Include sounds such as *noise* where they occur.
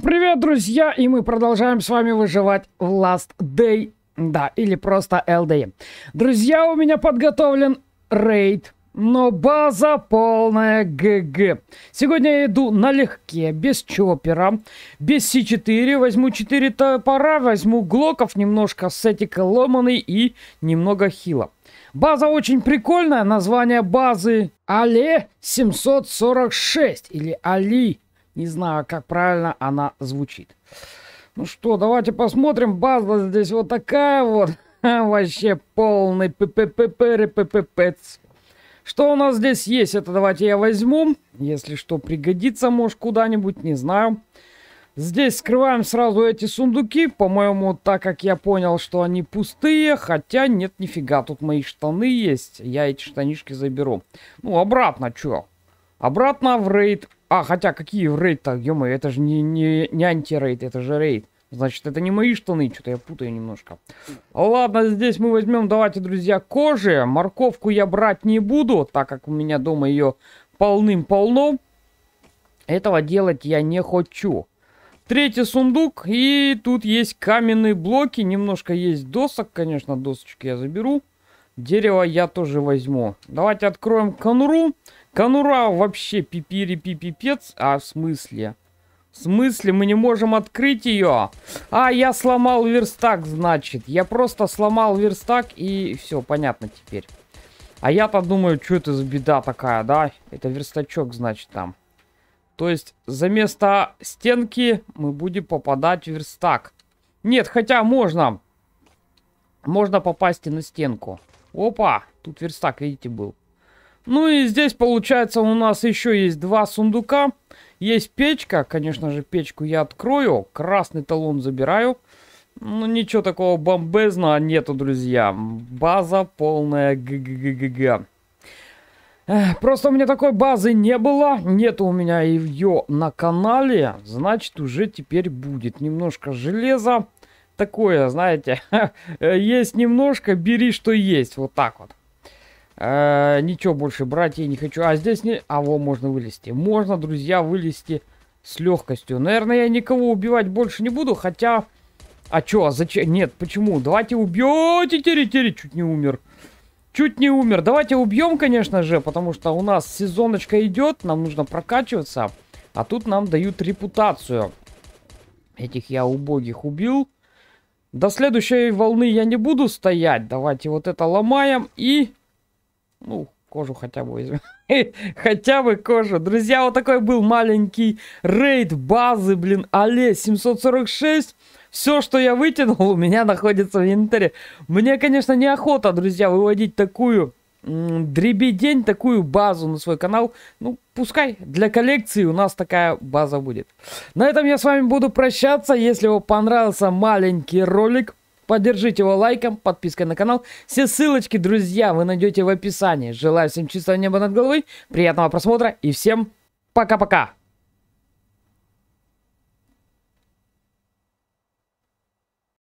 привет, друзья! И мы продолжаем с вами выживать в Last Day. Да, или просто LDE. Друзья, у меня подготовлен рейд. Но база полная ГГ. Сегодня я иду налегке, без чоппера, без С4. Возьму 4 топора, возьму глоков, немножко сетика ломаный и немного хила. База очень прикольная. Название базы Але 746 или Али не знаю, как правильно она звучит. Ну что, давайте посмотрим. База здесь вот такая вот. *laughs* Вообще полный пппппец. Что у нас здесь есть? Это давайте я возьму. Если что, пригодится, может, куда-нибудь, не знаю. Здесь скрываем сразу эти сундуки. По-моему, так как я понял, что они пустые. Хотя нет, нифига, тут мои штаны есть. Я эти штанишки заберу. Ну, обратно, чё? Обратно в рейд. А, хотя какие рейд-то, ё это же не, не, не антирейд, это же рейд. Значит, это не мои штаны, что-то я путаю немножко. Ладно, здесь мы возьмем, давайте, друзья, кожи. Морковку я брать не буду, так как у меня дома ее полным-полно. Этого делать я не хочу. Третий сундук, и тут есть каменные блоки, немножко есть досок, конечно, досочки я заберу. Дерево я тоже возьму. Давайте откроем конуру. Конура вообще пипири-пипипец. А в смысле? В смысле? Мы не можем открыть ее? А, я сломал верстак, значит. Я просто сломал верстак и все, понятно теперь. А я подумаю, что это за беда такая, да? Это верстачок, значит, там. То есть, за место стенки мы будем попадать в верстак. Нет, хотя можно. Можно попасть и на стенку. Опа, тут верстак, видите, был. Ну и здесь, получается, у нас еще есть два сундука. Есть печка, конечно же, печку я открою. Красный талон забираю. Ну, ничего такого бомбезного нету, друзья. База полная ГГГГГ. Просто у меня такой базы не было, нету у меня ее на канале, значит уже теперь будет немножко железа такое, знаете, *laughs* э, есть немножко, бери что есть, вот так вот. Э, ничего больше брать я не хочу. А здесь не... А, вот можно вылезти. Можно, друзья, вылезти с легкостью. Наверное, я никого убивать больше не буду, хотя... А чё, а зачем? Нет, почему? Давайте убьем... Тери-тери, чуть не умер. Чуть не умер. Давайте убьем, конечно же, потому что у нас сезоночка идет, нам нужно прокачиваться. А тут нам дают репутацию. Этих я убогих убил. До следующей волны я не буду стоять. Давайте вот это ломаем и... Ну, кожу хотя бы возьмем. *laughs* хотя бы кожу. Друзья, вот такой был маленький рейд базы, блин, але 746. Все, что я вытянул, *laughs* у меня находится в инвентаре. Мне, конечно, неохота, друзья, выводить такую дребедень такую базу на свой канал. Ну, пускай для коллекции у нас такая база будет. На этом я с вами буду прощаться. Если вам понравился маленький ролик, поддержите его лайком, подпиской на канал. Все ссылочки, друзья, вы найдете в описании. Желаю всем чистого неба над головой, приятного просмотра и всем пока-пока!